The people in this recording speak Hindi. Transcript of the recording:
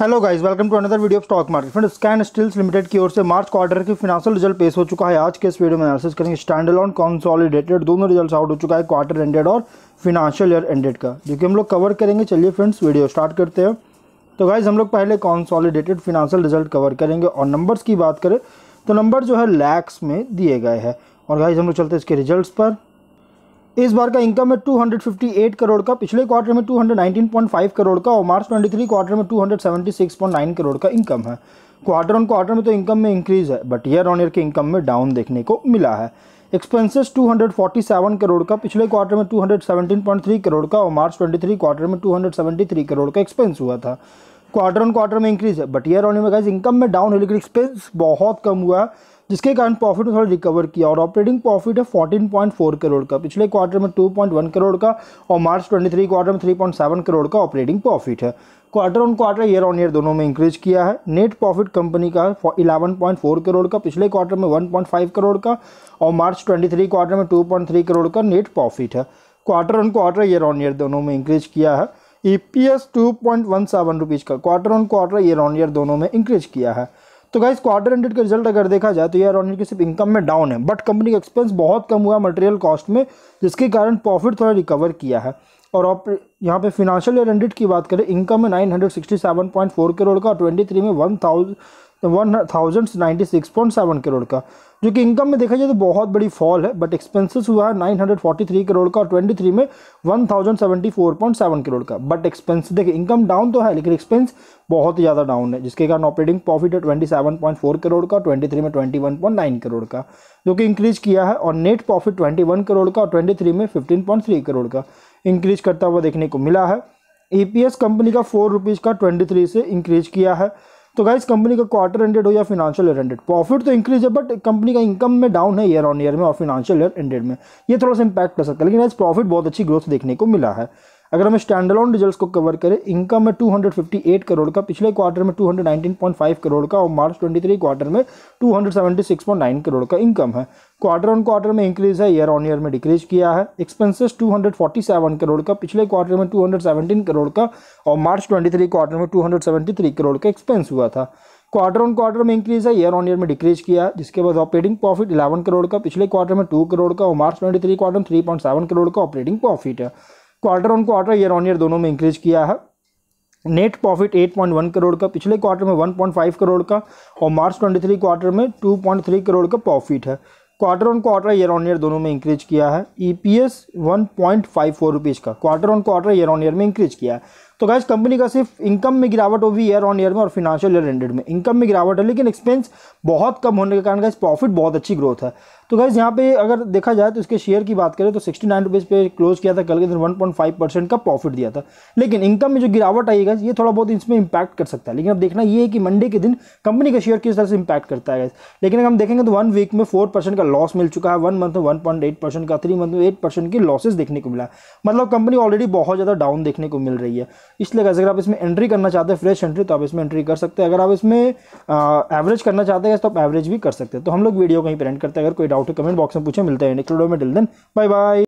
hello guys welcome to another video of stock market friend Scan Steels Limited की ओर से मार्च क्वार्टर की फिनेंशियल रिजल्ट पेश हो चुका है आज के इस वीडियो में एनालिसिस करेंगे स्टैंड ऑन कॉन्सॉलिडेटेड दोनों रिजल्ट आउट हो चुका है क्वार्टर एंडेड और फिनेंशियल ईयर एंडेड का जो कि हम लोग कवर करेंगे चलिए फ्रेंड्स वीडियो स्टार्ट करते हैं तो गाइज हम लोग पहले कॉन्सॉलिडेटेड फिनांशियल रिजल्ट कवर करेंगे और नंबर्स की बात करें तो नंबर जो है लैक्स में दिए गए हैं और गाइज हम लोग चलते हैं इसके रिजल्ट पर इस बार का इनकम है 258 करोड़ का पिछले क्वार्टर में 219.5 करोड़ का और मार्च 23 क्वार्टर में 276.9 करोड़ का इनकम है क्वार्टर ऑन क्वार्टर में तो इनकम में इंक्रीज है बट ईयर ऑन ईयर के इनकम में डाउन देखने को मिला है एक्सपेंसेस 247 करोड़ का पिछले क्वार्टर में 217.3 करोड़ का और मार्च 23 क्वार्टर में 273 करोड़ का एक्सपेंस हुआ था क्वार्टर ऑन क्वार्टर में इंक्रीज है बट ईयर ऑन ईयर में गाइज इनकम में डाउन है लेकिन एक्सपेंस बहुत कम हुआ है जिसके कारण प्रॉफिट थोड़ा रिकवर किया और ऑपरेटिंग प्रॉफिट है 14.4 करोड़ का पिछले क्वार्टर में 2.1 करोड़ का और मार्च 23 क्वार्टर में 3.7 करोड़ का ऑपरेटिंग प्रॉफिट है quarter on quarter year on year दोनों में इंक्रीज किया है नेट प्रॉफिट कंपनी का इलेवन पॉइंट फोर करोड़ का पिछले क्वार्टर में वन पॉइंट फाइव करोड़ का और मार्च ट्वेंटी थ्री क्वार्टर में टू पॉइंट थ्री करोड़ का नेट प्रॉफिट है quarter on quarter year on year दोनों में इंक्रीज किया है E P S two point one seven rupees का quarter on quarter year on year दोनों में इंक्रीज किया है तो गाइज क्वार्टर एंडेड का रिजल्ट अगर देखा जाए तो ये अराउंड की सिर्फ इनकम में डाउन है बट कंपनी का एक्सपेंस बहुत कम हुआ मटेरियल कॉस्ट में जिसके कारण प्रॉफिट थोड़ा रिकवर किया है और आप यहाँ पे फिनेंशियल ईयर एंडेड की बात करें इनकम में nine hundred sixty seven point four crore का और ट्वेंटी थ्री में one thousand one thousand ninety six point seven crore का जो कि इनकम में देखा जाए तो बहुत बड़ी फॉल है बट एक्सपेंसेस हुआ है 943 करोड़ का और 23 में 1074.7 करोड़ का बट एक्सपेंस देखिए इनकम डाउन तो है लेकिन एक्सपेंस बहुत ही ज़्यादा डाउन है जिसके कारण ऑपरेटिंग प्रॉफिट है 27.4 करोड़ का 23 में 21.9 करोड़ का जो कि इंक्रीज किया है और नेट प्रॉफिट वन करोड़ का और थ्री में थ्री करोड़ का इंक्रीज करता हुआ देखने को मिला है एस e कंपनी का फोर रुपीज़ का ट्वेंटी से इंक्रीज किया है तो गाइज कंपनी का क्वार्टर एंडेड हो या फिनेंशियल ईयर एंडेड प्रॉफिट तो इंक्रीज है बट कंपनी का इनकम में डाउन है ईयर ऑन ईयर में और फिनेंशियल ईयर एंडेड में ये थोड़ा सा इंपैक्ट कर सकता है लेकिन आज प्रॉफिट बहुत अच्छी ग्रोथ देखने को मिला है अगर हम स्टैंड ऑन रिजल्ट को कवर करें इनकम में 258 करोड़ का पिछले क्वार्टर में 219.5 करोड़ का और मार्च 23 क्वार्टर में 276.9 करोड़ का इनकम है क्वार्टर ऑन क्वार्टर में इंक्रीज है ईयर ऑन ईयर में डिक्रीज किया है एक्सपेंसेस 247 करोड़ का पिछले क्वार्टर में 217 करोड़ का और मार्च 23 क्वार्टर में 273 करोड़ का एक्सपेंस हुआ था क्वार्टर ऑन क्वार्टर में इंक्रीज है ईयर ऑन ईयर में डिक्रीज किया है जिसके बाद ऑपरेटिंग प्रॉफिट 11 करोड़ का पिछले क्वार्टर में 2 करोड़ का और मार्च 23 क्वार्टर में 3.7 करोड़ का ऑपरेटिंग प्रॉफिट है quarter on quarter year on year दोनों में इंक्रीज किया है नेट प्रॉफिट 8.1 करोड़ का पिछले क्वार्टर में 1.5 करोड़ का और मार्च 23 क्वार्टर में 2.3 करोड़ का प्रॉफिट है quarter on quarter year on year दोनों में इंक्रीज किया है E P S one point five four rupees का quarter on quarter year on year में इंक्रीज किया है तो गैस कंपनी का सिर्फ इनकम में गिरावट हुई ईयर ऑन ईयर में और फिनेंशियल ईयर एंडेड में इनकम में गिरावट है लेकिन एक्सपेंस बहुत कम होने के कारण गैस प्रॉफिट बहुत अच्छी ग्रोथ है तो गैस यहाँ पे अगर देखा जाए तो इसके शेयर की बात करें तो सिक्सटी नाइन रुपीज़ पे क्लोज किया था कल के दिन वन पॉइंट फाइव परसेंट का प्रॉफिट दिया था लेकिन इनकम में जो गिरावट आई गैस ये थोड़ा बहुत इसमें इंपैक्ट कर सकता है लेकिन अब देखना ये है कि मंडे के दिन कंपनी का शेयर किस तरह से इंपैक्ट करता है गैस लेकिन अगर हम देखेंगे तो वन वीक में फोर परसेंट का लॉस मिल चुका है वन मंथ में वन पॉइंट एट परसेंट का थ्री मंथ में एट परसेंट की लॉसेज देखने को मिला मतलब कंपनी ऑलरेडी बहुत ज़्यादा डाउन देखने को मिल रही है इसलिए कैसे अगर आप इसमें एंट्री करना चाहते हैं फ्रेश एंट्री तो आप इसमें एंट्री कर सकते हैं अगर आप इसमें एवरेज करना चाहते हैं तो आप एवरेज भी कर सकते हैं तो हम लोग वीडियो कहीं पर करते हैं अगर कोई डाउट है कमेंट बॉक्स में पूछे मिलते हैं नेक्स्ट वीडियो में डिल देन बाय बाय